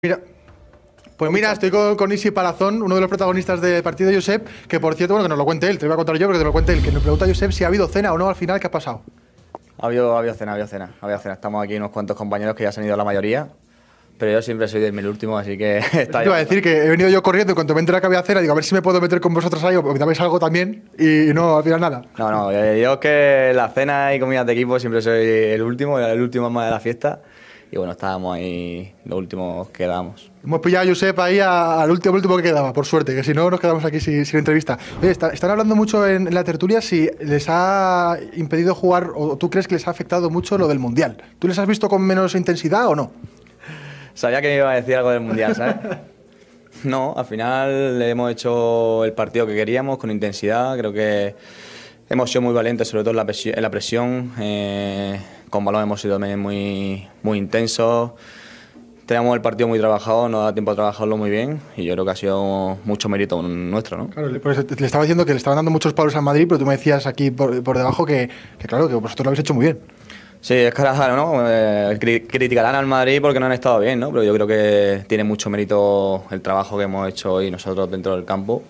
Mira, pues mira, estoy con, con Isi Palazón, uno de los protagonistas del partido, Josep, que por cierto, bueno, que nos lo cuente él, te lo voy a contar yo, pero que te lo cuente él, que nos pregunta Josep si ha habido cena o no al final, ¿qué ha pasado? Ha habido, ha habido cena, ha habido cena, ha habido cena. Estamos aquí unos cuantos compañeros que ya se han ido la mayoría, pero yo siempre soy el último, así que está Te iba a decir que he venido yo corriendo y cuando me enteré que había cena, digo, a ver si me puedo meter con vosotros ahí o me algo también, y no, al final nada. No, no, yo es que la cena y comidas de equipo siempre soy el último, el último más de la fiesta y bueno, estábamos ahí los últimos que quedamos. Hemos pillado a Josep ahí al último, último que quedaba, por suerte, que si no nos quedamos aquí sin, sin entrevista. Oye, están hablando mucho en, en, la tertulia si les ha impedido jugar o tú crees que les ha afectado mucho lo del Mundial. ¿Tú les has visto con menos intensidad o no? Sabía que me iba a decir algo del Mundial, ¿sabes? no, al final le hemos hecho el partido que queríamos con intensidad, creo que Hemos sido muy valientes, sobre todo en la presión, eh, con balón hemos sido también muy, muy intensos. Tenemos el partido muy trabajado, no da tiempo a trabajarlo muy bien y yo creo que ha sido mucho mérito nuestro. ¿no? Claro, le pues, estaba diciendo que le estaban dando muchos palos al Madrid, pero tú me decías aquí por, debajo que, claro, que vosotros lo habéis hecho muy bien. Sí, es que ¿no? Eh, criticarán al Madrid porque no han estado bien, ¿no? Pero yo creo que tiene mucho mérito el trabajo que hemos hecho hoy nosotros dentro del campo.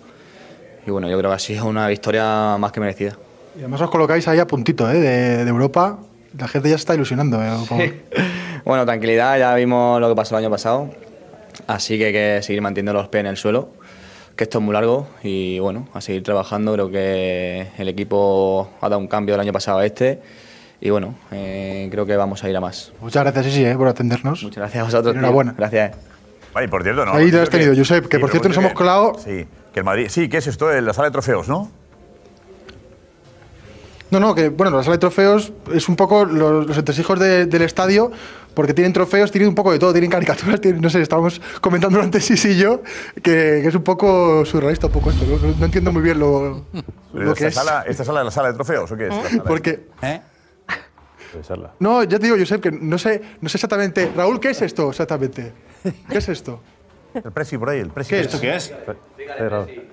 Y bueno, yo creo que ha sido una victoria más que merecida. Y además os colocáis ahí a puntito ¿eh? de, Europa. La gente ya está ilusionando. ¿eh? bueno, tranquilidad, ya vimos lo que pasó el año pasado. Así que hay que seguir manteniendo los pies en el suelo, que esto es muy largo. Y bueno, a seguir trabajando. Creo que el equipo ha dado un cambio del año pasado a este. Y bueno, eh, creo que vamos a ir a más. Muchas gracias, sí, ¿eh? por atendernos. Muchas gracias a vosotros. Enhorabuena. Gracias. Vale, y por cierto, no. Ahí lo has tenido, Josep, que por cierto nos hemos colado. Sí, que el Madrid. Sí, ¿qué es esto? La sala de trofeos, ¿no? No, no, que bueno, la sala de trofeos es un poco los, entresijos del estadio, porque tienen trofeos, tienen un poco de todo, tienen caricaturas, no sé, estábamos comentando antes sí, sí, yo, que, es un poco surrealista un poco esto, no, entiendo muy bien lo, esta Sala, ¿Esta sala es la sala de trofeos o qué es? ¿Eh? porque... ¿Eh? No, ya te digo, Josep, que no sé, no sé exactamente. Raúl, ¿qué es esto exactamente? ¿Qué es esto? El precio por ahí, el precio? ¿Qué ¿Esto qué es? Dígale,